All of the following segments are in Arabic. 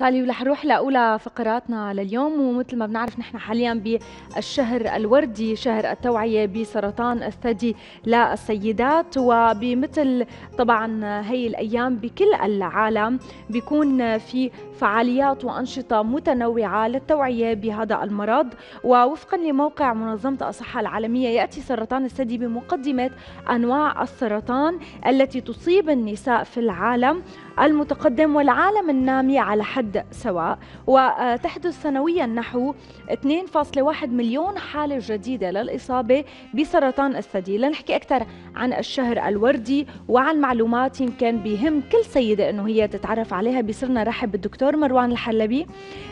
سالي ورح نروح لاولى فقراتنا لليوم ومثل ما بنعرف نحن حاليا بالشهر الوردي شهر التوعيه بسرطان الثدي للسيدات وبمثل طبعا هي الايام بكل العالم بيكون في فعاليات وانشطه متنوعه للتوعيه بهذا المرض ووفقا لموقع منظمه الصحه العالميه ياتي سرطان الثدي بمقدمه انواع السرطان التي تصيب النساء في العالم المتقدم والعالم النامي على حد سواء وتحدث سنويا نحو 2.1 مليون حالة جديدة للإصابة بسرطان الثدي لنحكي أكثر عن الشهر الوردي وعن معلومات يمكن بهم كل سيدة أنه هي تتعرف عليها بصرنا رحب بالدكتور مروان الحلبي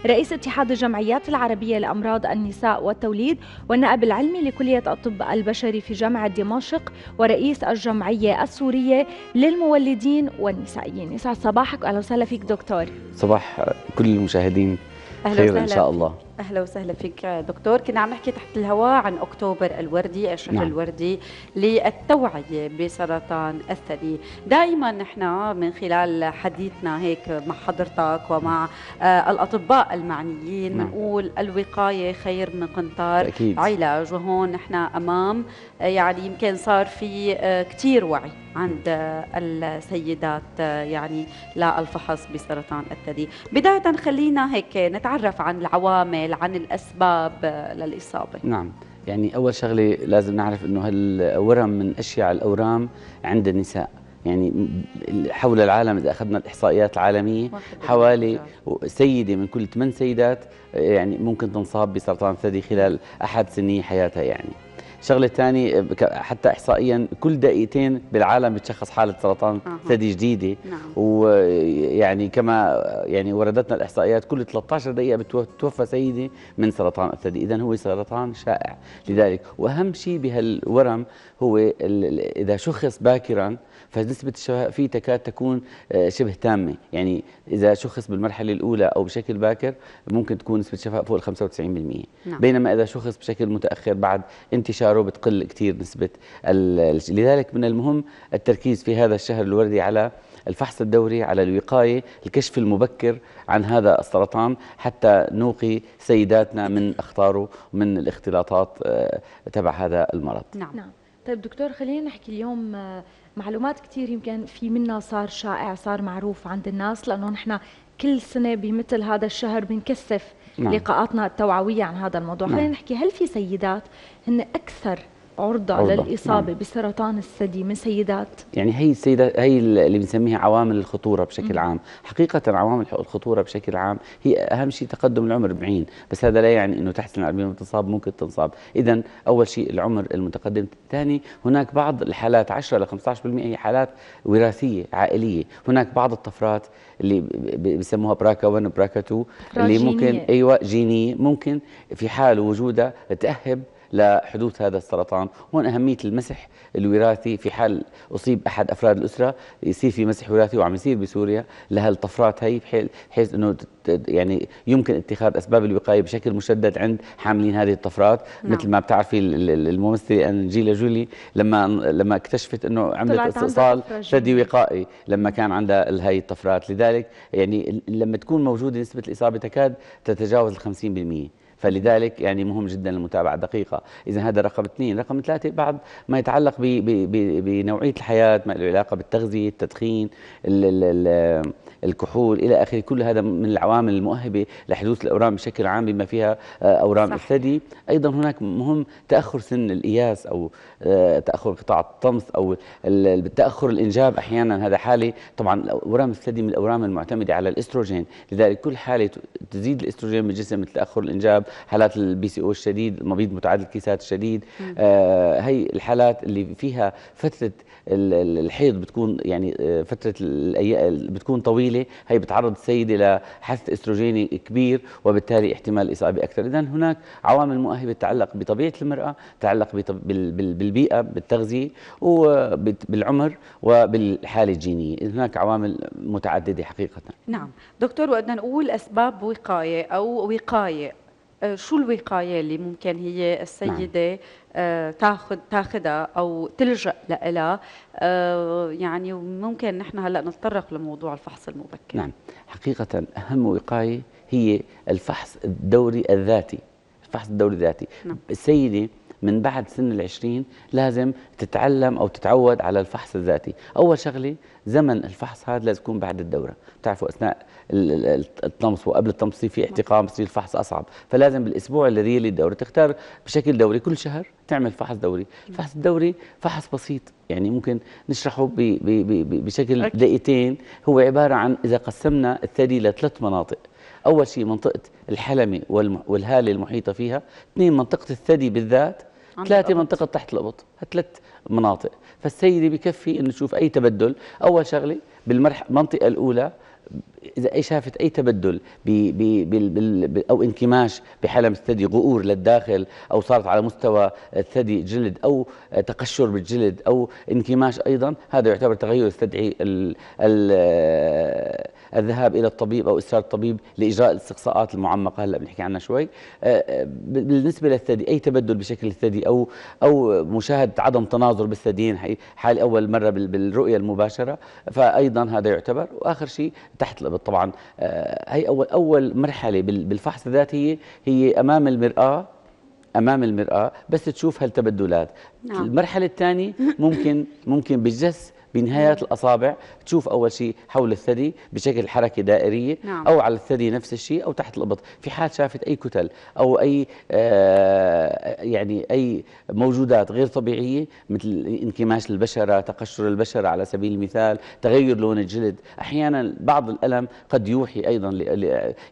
رئيس اتحاد الجمعيات العربية لأمراض النساء والتوليد والنائب العلمي لكلية الطب البشري في جامعة دمشق ورئيس الجمعية السورية للمولدين والنسائيين يسعد صباحك واهلا وسهلا فيك دكتور صباح كل المشاهدين خير ان شاء الله اهلا وسهلا فيك دكتور كنا عم نحكي تحت الهواء عن اكتوبر الوردي الشهر نعم. الوردي للتوعيه بسرطان الثدي دائما نحن من خلال حديثنا هيك مع حضرتك ومع آه، الاطباء المعنيين بنقول نعم. الوقايه خير من قنطار أكيد. علاج وهون نحن امام آه، يعني يمكن صار في آه، كثير وعي عند السيدات يعني للفحص بسرطان الثدي بدايه خلينا هيك نتعرف عن العوامل العامل عن الأسباب للإصابة نعم يعني أول شغلة لازم نعرف أنه هالورم من أشيع الأورام عند النساء يعني حول العالم إذا أخذنا الإحصائيات العالمية حوالي سيدة من كل ثمان سيدات يعني ممكن تنصاب بسرطان الثدي خلال أحد سنين حياتها يعني شغله ثانيه حتى احصائيا كل دقيقتين بالعالم بتشخص حاله سرطان ثدي جديده نعم. ويعني كما يعني وردتنا الاحصائيات كل 13 دقيقه بتوفى سيده من سرطان الثدي اذا هو سرطان شائع لذلك واهم شيء بهالورم هو اذا شخص باكرا فنسبه الشفاء فيه تكاد تكون آه، شبه تامه يعني اذا شخص بالمرحله الاولى او بشكل باكر ممكن تكون نسبه الشفاء فوق ال 95% نعم. بينما اذا شخص بشكل متاخر بعد انتشار شعره بتقل كثير نسبة لذلك من المهم التركيز في هذا الشهر الوردي على الفحص الدوري على الوقاية الكشف المبكر عن هذا السرطان حتى نوقي سيداتنا من أخطاره من الاختلاطات آه، تبع هذا المرض نعم, نعم. طيب دكتور خلينا نحكي اليوم آه، معلومات كثير يمكن في منا صار شائع صار معروف عند الناس لأنه نحن كل سنة بمثل هذا الشهر بنكثف نعم. لقاءاتنا التوعويه عن هذا الموضوع نعم. خلينا نحكي هل في سيدات هن اكثر عرضة, عرضة. للإصابة نعم. بسرطان الثدي من سيدات يعني هي السيدة هي اللي بنسميها عوامل الخطورة بشكل عام حقيقة عوامل الخطورة بشكل عام هي أهم شيء تقدم العمر 40 بس هذا لا يعني أنه تحت ال 40 تصاب ممكن تنصاب إذا أول شيء العمر المتقدم الثاني هناك بعض الحالات 10 ل 15% هي حالات وراثية عائلية هناك بعض الطفرات اللي بيسموها براكا 1 براكا 2 اللي ممكن أيوة جينية ممكن في حال وجودها تأهب لحدوث هذا السرطان هون أهمية المسح الوراثي في حال أصيب أحد أفراد الأسرة يصير في مسح وراثي وعم يصير بسوريا لهالطفرات هي بحيث أنه يعني يمكن اتخاذ أسباب الوقاية بشكل مشدد عند حاملين هذه الطفرات نعم. مثل ما بتعرفي الممثلة أنجيلا جولي لما لما اكتشفت أنه عملت استئصال ثدي وقائي لما كان عندها هاي الطفرات لذلك يعني لما تكون موجودة نسبة الإصابة تكاد تتجاوز ال 50% فلذلك يعني مهم جدا المتابعة دقيقة إذا هذا رقم اثنين رقم ثلاثة بعض ما يتعلق بنوعية الحياة ما له علاقة بالتغذية التدخين الـ الـ الكحول إلى آخره كل هذا من العوامل المؤهبة لحدوث الأورام بشكل عام بما فيها آه، أورام الثدي أيضا هناك مهم تأخر سن الإياس أو آه، تأخر قطاع الطمس أو تأخر الإنجاب أحيانا هذا حالة طبعا أورام الثدي من الأورام المعتمدة على الإستروجين لذلك كل حالة تزيد الإستروجين بالجسم تأخر الإنجاب حالات البي سي او الشديد المبيض متعدد الكيسات الشديد آه هي الحالات اللي فيها فتره الحيض بتكون يعني آه، فتره بتكون طويله هي بتعرض السيده لحث استروجيني كبير وبالتالي احتمال الاصابه اكثر اذا هناك عوامل مؤهبه تتعلق بطبيعه المراه تتعلق بالبيئه بالتغذيه وبالعمر وبالحاله الجينيه هناك عوامل متعدده حقيقه نعم دكتور وقدنا نقول اسباب وقايه او وقايه أه، شو الوقايه اللي ممكن هي السيده نعم. أه، تاخذ تاخذها او تلجا لها أه، يعني ممكن نحن هلا نتطرق لموضوع الفحص المبكر نعم حقيقه اهم وقايه هي الفحص الدوري الذاتي الفحص الدوري الذاتي نعم. السيده من بعد سن العشرين لازم تتعلم أو تتعود على الفحص الذاتي أول شغلة زمن الفحص هذا لازم يكون بعد الدورة بتعرفوا أثناء الطمس وقبل الطمس في احتقان بصير الفحص أصعب فلازم بالأسبوع الذي يلي الدورة تختار بشكل دوري كل شهر تعمل فحص دوري الفحص الدوري فحص بسيط يعني ممكن نشرحه بي بي بي بشكل دقيقتين هو عبارة عن إذا قسمنا الثدي لثلاث مناطق أول شيء منطقة الحلمي والهاله المحيطة فيها اثنين منطقة الثدي بالذات ثلاثة منطقة تحت القبط ثلاث مناطق فالسيدة بكفي انه تشوف أي تبدل أول شغلة بالمنطقه المنطقة الأولى اذا اي شافت اي تبدل بي بي بي او انكماش بحلم الثدي غؤور للداخل او صارت على مستوى الثدي جلد او تقشر بالجلد او انكماش ايضا هذا يعتبر تغير يستدعي الذهاب الى الطبيب او استشاره الطبيب لاجراء الاستقصاءات المعمقه هلا بنحكي عنها شوي أه، أه، بالنسبه للثدي اي تبدل بشكل الثدي او او مشاهده عدم تناظر بالثديين حال اول مره بالرؤيه المباشره فايضا هذا يعتبر واخر شيء تحت الابطال تعرض طبعا آه، هي أول, أول مرحلة بالفحص الذاتي هي أمام المرآة امام المراه بس تشوف هالتبدلات نعم. المرحله الثانيه ممكن ممكن بالجس بنهايات الأصابع تشوف أول شيء حول الثدي بشكل حركة دائرية نعم. أو على الثدي نفس الشيء أو تحت الإبط في حال شافت أي كتل أو أي آه يعني أي موجودات غير طبيعية مثل انكماش البشرة تقشر البشرة على سبيل المثال تغير لون الجلد أحيانا بعض الألم قد يوحي أيضا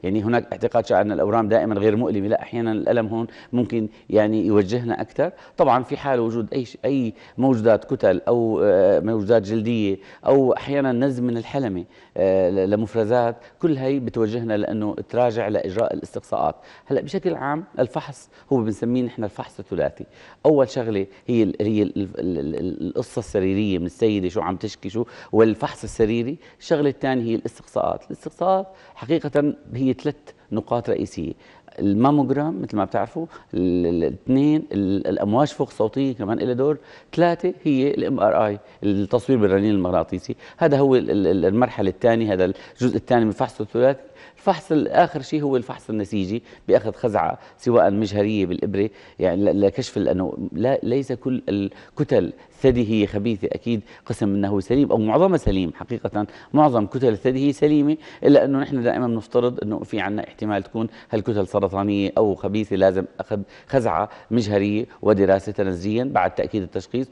يعني هناك اعتقاد شائع أن الأورام دائما غير مؤلمة لا أحيانا الألم هون ممكن يعني يوجهنا أكثر طبعا في حال وجود أي أي موجودات كتل أو آه، موجودات جلديه او احيانا نزم من الحلمه آه، لمفرزات كل هي بتوجهنا لانه تراجع لاجراء الاستقصاءات هلا بشكل عام الفحص هو بنسميه نحن الفحص الثلاثي اول شغله هي هي القصه السريريه من السيده شو عم تشكي شو والفحص السريري الشغله الثانيه هي الاستقصاءات الاستقصاءات حقيقه هي ثلاث نقاط رئيسيه الماموجرام مثل ما بتعرفوا الاثنين الامواج فوق الصوتيه كمان لها دور ثلاثه هي الام ار اي التصوير بالرنين المغناطيسي هذا هو المرحله الثانيه هذا الجزء الثاني من الفحص الثلاثي فحص اخر شيء هو الفحص النسيجي باخذ خزعه سواء مجهريه بالابره يعني لكشف لانه لا ليس كل الكتل الثدي هي خبيثه اكيد قسم منها هو سليم او معظمها سليم حقيقه معظم كتل الثدي هي سليمه الا انه نحن دائما بنفترض انه في عندنا احتمال تكون هالكتل سرطانيه او خبيثه لازم اخذ خزعه مجهريه ودراسه تنزيا بعد تاكيد التشخيص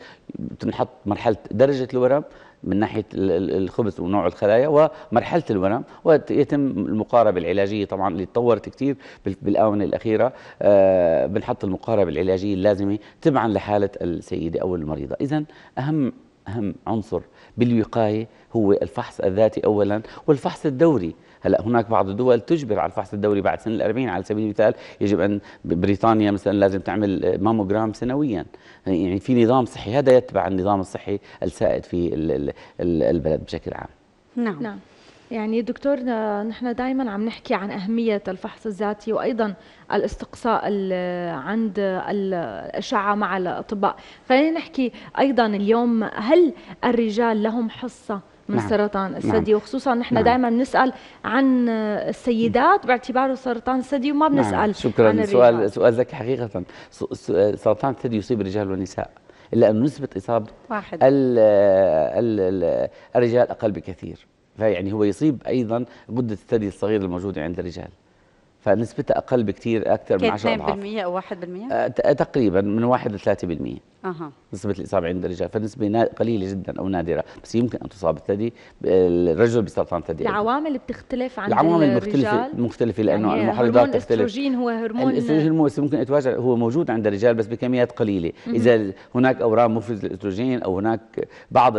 تنحط مرحله درجه الورم من ناحية الخبز ونوع الخلايا ومرحلة الورم ويتم المقاربة العلاجية طبعا اللي تطورت كثير بالآونة الأخيرة آه، بنحط المقاربة العلاجية اللازمة تبعا لحالة السيدة أو المريضة إذا أهم أهم عنصر بالوقاية هو الفحص الذاتي أولا والفحص الدوري هلا هناك بعض الدول تجبر على الفحص الدوري بعد سن الأربعين على سبيل المثال يجب أن بريطانيا مثلا لازم تعمل آه، ماموجرام سنويا يعني في نظام صحي هذا يتبع النظام الصحي السائد في البلد بشكل عام نعم, نعم. يعني دكتور آه، نحن دائما عم نحكي عن أهمية الفحص الذاتي وأيضا الاستقصاء عند الأشعة مع الأطباء خلينا نحكي أيضا اليوم هل الرجال لهم حصة من نعم. سرطان نعم. الثدي نعم. وخصوصا نحن نعم. دائما بنسال عن السيدات باعتباره سرطان الثدي وما نعم. بنسال نعم. شكرا عن سؤال سؤال ذكي حقيقه سرطان الثدي يصيب الرجال والنساء الا انه نسبه اصابه واحد. الـ الـ الـ الرجال اقل بكثير فيعني هو يصيب ايضا غده الثدي الصغيره الموجوده عند الرجال فنسبتها اقل بكثير اكثر من 10 اضعاف 2% او 1% أه، تقريبا من 1 ل 3% أه. نسبة الإصابة عند الرجال فنسبة قليلة جدا أو نادرة بس يمكن أن تصاب الثدي الرجل بسرطان الثدي العوامل بتختلف عن العوامل مختلفه مختلفة لأنه يعني المحرضات تختلف الاستروجين هو هرمون الاستروجين هو ممكن يتواجد هو موجود عند الرجال بس بكميات قليلة مم. إذا هناك أورام مفرزة للاستروجين أو هناك بعض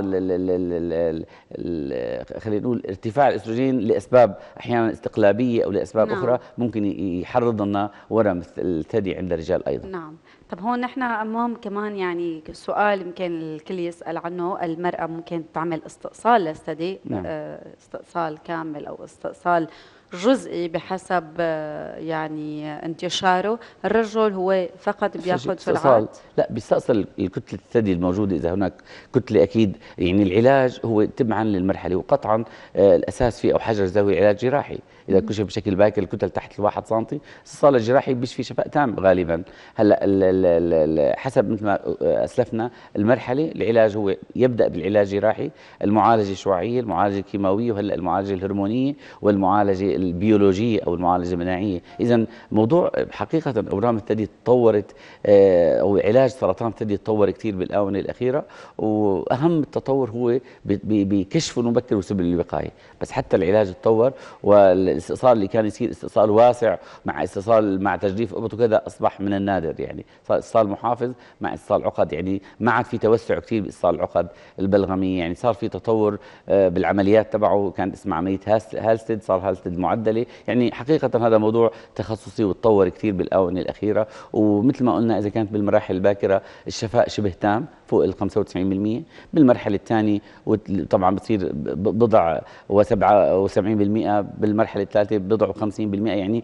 خلينا نقول ارتفاع الاستروجين لأسباب أحيانا استقلابية أو لأسباب نعم. أخرى ممكن يحرض لنا ورم الثدي عند الرجال أيضا نعم طب هون نحن امام كمان يعني سؤال يمكن الكل يسال عنه المراه ممكن تعمل استئصال للثدي نعم. آه، استئصال كامل او استئصال جزئي بحسب آه، يعني انتشاره الرجل هو فقط بياخذ سرعات لا بيستأصل الكتلة الثدي الموجودة إذا هناك كتلة أكيد يعني العلاج هو تبعا للمرحلة وقطعا آه، الأساس فيه أو حجر زاوية علاج جراحي اذا كشف بشكل باكر الكتل تحت الواحد سم الصاله الجراحي بيشفي شفاء تام غالبا هلا حسب مثل ما اسلفنا المرحله العلاج هو يبدا بالعلاج الجراحي المعالجه الشعاعيه المعالجه الكيماويه وهلا المعالجه الهرمونيه والمعالجه البيولوجيه او المعالجه المناعيه اذا موضوع حقيقه اورام الثدي تطورت آه، او علاج سرطان الثدي تطور كثير بالاونه الاخيره واهم التطور هو بكشف المبكر وسبل الوقايه بس حتى العلاج تطور وال الاستئصال اللي كان يصير استئصال واسع مع استئصال مع تجريف قبط وكذا اصبح من النادر يعني صار استئصال محافظ مع استئصال عقد يعني ما عاد في توسع كثير باستئصال العقد البلغميه يعني صار في تطور آه، بالعمليات تبعه كانت اسمها عمليه هالستد صار هالستد معدله يعني حقيقه هذا موضوع تخصصي وتطور كثير بالاونه الاخيره ومثل ما قلنا اذا كانت بالمراحل الباكره الشفاء شبه تام فوق ال 95% بالمرحله الثانيه وطبعا بتصير بضع و77% بالمرحله مرحله ثالثه بضعوا 50% يعني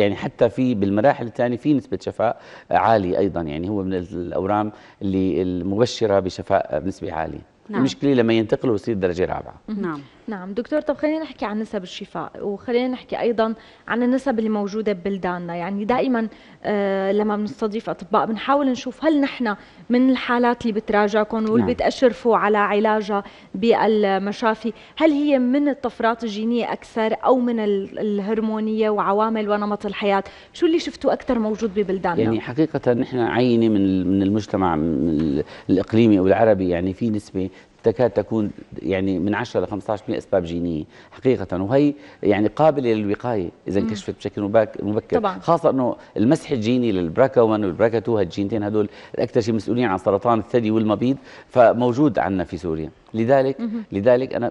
يعني حتى في بالمراحل الثانيه في نسبه شفاء عاليه ايضا يعني هو من الاورام اللي المبشره بشفاء بنسبه عاليه نعم. المشكله لما ينتقلوا يصير درجه رابعه نعم نعم دكتور طب خلينا نحكي عن نسب الشفاء وخلينا نحكي ايضا عن النسب اللي موجوده ببلداننا يعني دائما آه لما بنستضيف اطباء بنحاول نشوف هل نحن من الحالات اللي بتراجعكم واللي نعم. بتاشرفوا على علاجها بالمشافي هل هي من الطفرات الجينيه اكثر او من الهرمونيه وعوامل ونمط الحياه شو اللي شفتوا اكثر موجود ببلداننا يعني حقيقه نحن عينه من من المجتمع الاقليمي او العربي يعني في نسبه تكاد تكون يعني من 10 ل 15% اسباب جينيه حقيقه وهي يعني قابله للوقايه اذا انكشفت بشكل مبكر طبعا. خاصه انه المسح الجيني للبراكا 1 والبراكا 2 هالجينتين هدول اكثر شيء مسؤولين عن سرطان الثدي والمبيض فموجود عندنا في سوريا لذلك لذلك انا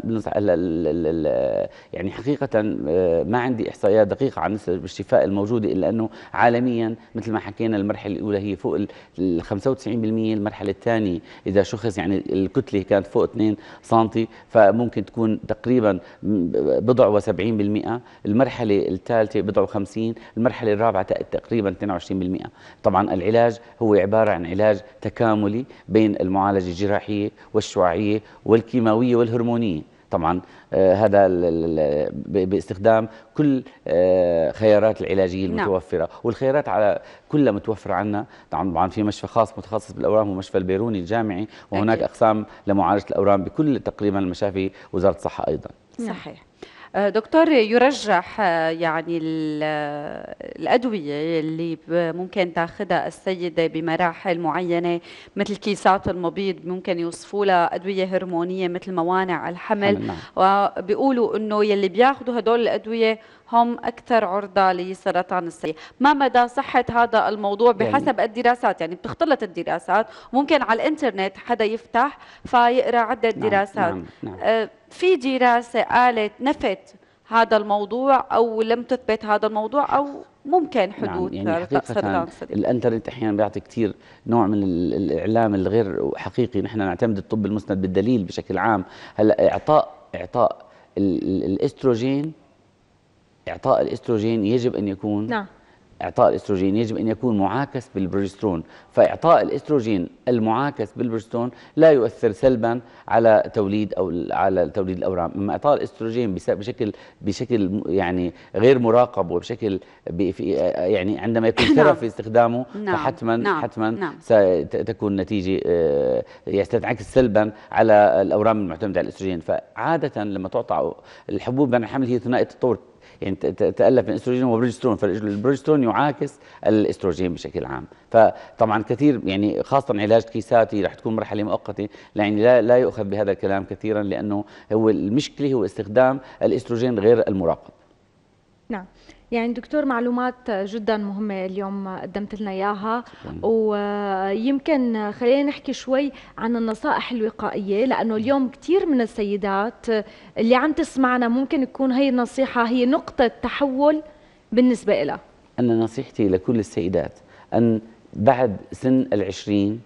يعني حقيقه آه، ما عندي احصائيات دقيقه عن نسبه الشفاء الموجوده الا انه عالميا مثل ما حكينا المرحله الاولى هي فوق ال 95% المرحله الثانيه اذا شخص يعني الكتله كانت فوق 2 سم فممكن تكون تقريبا بضع و70% المرحله الثالثه بضع و50 المرحله الرابعه تقريبا 22% طبعا العلاج هو عباره عن علاج تكاملي بين المعالجه الجراحيه والشعاعيه و والكيماوية والهرمونية طبعا آه، هذا باستخدام كل آه، خيارات العلاجية نعم. المتوفرة نعم. والخيارات على كلها متوفرة عنا طبعا في مشفى خاص متخصص بالأورام ومشفى البيروني الجامعي وهناك أكيد. أقسام لمعالجة الأورام بكل تقريبا المشافي وزارة الصحة أيضا نعم. صحيح دكتور يرجح آه، يعني الأدوية اللي ممكن تاخذها السيدة بمراحل معينة مثل كيسات المبيض ممكن يوصفوا لها أدوية هرمونية مثل موانع الحمل وبيقولوا إنه يلي بياخذوا هدول الأدوية هم أكثر عرضة لسرطان الثدي ما مدى صحة هذا الموضوع يعني بحسب الدراسات يعني بتختلط الدراسات ممكن على الإنترنت حدا يفتح فيقرأ عدة نعم دراسات نعم نعم. آه، في دراسة قالت نفت هذا الموضوع او لم تثبت هذا الموضوع او ممكن نعم، حدوث نعم يعني حقيقة الانترنت احيانا بيعطي كثير نوع من الاعلام الغير حقيقي نحن نعتمد الطب المسند بالدليل بشكل عام هلا اعطاء اعطاء الاستروجين اعطاء الاستروجين يجب ان يكون نعم إعطاء الإستروجين يجب أن يكون معاكس بالبروجسترون فإعطاء الإستروجين المعاكس بالبروجسترون لا يؤثر سلبا على توليد أو على توليد الأورام أما إعطاء الإستروجين بشكل بشكل يعني غير مراقب وبشكل يعني عندما يكون سرع نعم. في استخدامه نعم فحتما نعم حتما نعم. ستكون نتيجة آه، ستنعكس سلبا على الأورام المعتمدة على الإستروجين فعادة لما تعطى الحبوب بين الحمل هي ثنائية التطور يعني تتالف من استروجين وبروجسترون فالبروجسترون يعاكس الاستروجين بشكل عام فطبعا كثير يعني خاصه علاج كيساتي رح تكون مرحله مؤقته يعني لا لا يؤخذ بهذا الكلام كثيرا لانه هو المشكله هو استخدام الاستروجين غير المراقب نعم يعني دكتور معلومات جدا مهمة اليوم قدمت لنا إياها ويمكن خلينا نحكي شوي عن النصائح الوقائية لأنه اليوم كثير من السيدات اللي عم تسمعنا ممكن تكون هي النصيحة هي نقطة تحول بالنسبة لها أنا نصيحتي لكل السيدات أن بعد سن العشرين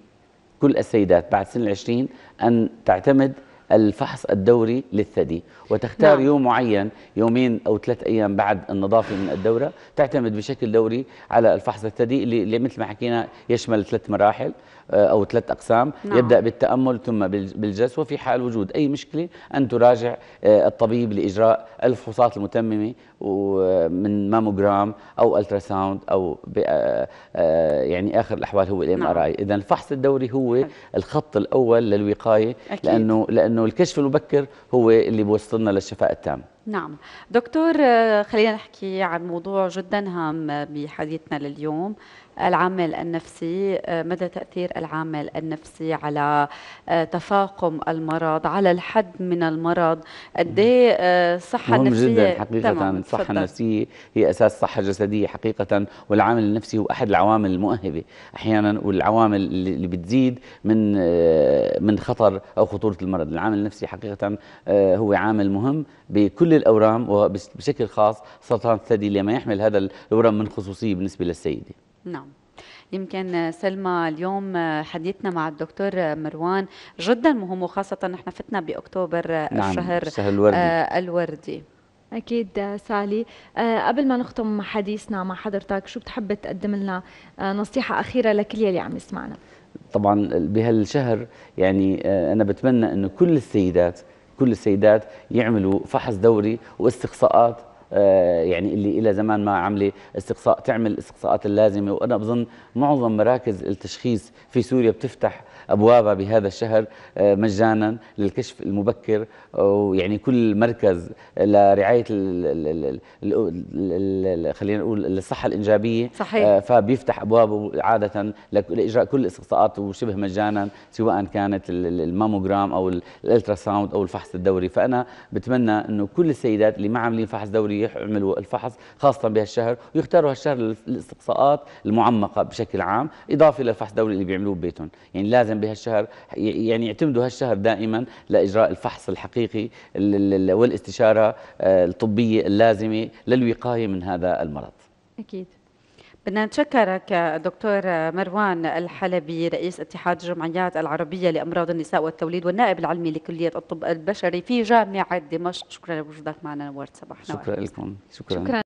كل السيدات بعد سن العشرين أن تعتمد الفحص الدوري للثدي وتختار نعم. يوم معين يومين أو ثلاث أيام بعد النظافة من الدورة تعتمد بشكل دوري على الفحص الثدي اللي مثل ما حكينا يشمل ثلاث مراحل آه، أو ثلاث أقسام نعم. يبدأ بالتأمل ثم بالجس وفي حال وجود أي مشكلة أن تراجع آه، الطبيب لإجراء الفحوصات المتممة ومن ماموجرام او الترا ساوند او آه، آه، يعني اخر الاحوال هو الام ار اي اذا الفحص الدوري هو نعم. الخط الاول للوقايه أكيد. لانه لانه الكشف المبكر هو اللي بيوصلنا للشفاء التام نعم دكتور آه، خلينا نحكي عن موضوع جدا هام بحديثنا لليوم العامل النفسي آه، مدى تأثير العامل النفسي على آه، تفاقم المرض على الحد من المرض قد ايه الصحة النفسية جدا حقيقة الصحة النفسية هي أساس صحة جسدية حقيقة والعامل النفسي هو أحد العوامل المؤهبة أحيانا والعوامل اللي بتزيد من من خطر أو خطورة المرض العامل النفسي حقيقة هو عامل مهم بكل الأورام وبشكل خاص سرطان الثدي لما يحمل هذا الورم من خصوصية بالنسبة للسيدة نعم يمكن سلمى اليوم حديثنا مع الدكتور مروان جدا مهم وخاصة نحن فتنا بأكتوبر نعم الشهر الوردي. آه، الوردي أكيد آه، سالي أه قبل ما نختم حديثنا مع حضرتك شو بتحب تقدم لنا آه، نصيحة أخيرة لكل يلي عم يسمعنا طبعا بهالشهر يعني أنا بتمنى أنه كل السيدات كل السيدات يعملوا فحص دوري واستقصاءات آه، يعني اللي إلى زمان ما عملي استقصاء تعمل الاستقصاءات اللازمة وأنا بظن معظم مراكز التشخيص في سوريا بتفتح أبوابها بهذا الشهر آه، مجانا للكشف المبكر ويعني كل مركز لرعاية خلينا نقول الصحة الإنجابية صحيح. آه، فبيفتح أبوابه عادة لإجراء كل الاستقصاءات وشبه مجانا سواء كانت الماموجرام أو الالترا ساوند أو الفحص الدوري فأنا بتمنى أنه كل السيدات اللي ما عاملين فحص دوري يعملوا الفحص خاصة بهالشهر ويختاروا هالشهر للاستقصاءات المعمقة بشكل عام إضافة للفحص الدوري اللي بيعملوه ببيتهم يعني لازم بهالشهر يعني يعتمدوا هالشهر دائما لإجراء الفحص الحقيقي والاستشارة آه، الطبية اللازمة للوقاية من هذا المرض أكيد بدنا نتشكرك دكتور مروان الحلبي رئيس اتحاد الجمعيات العربية لأمراض النساء والتوليد والنائب العلمي لكلية الطب البشري في جامعة دمشق شكرا لوجودك معنا نورت صباحنا شكرا لكم شكرا, شكرا.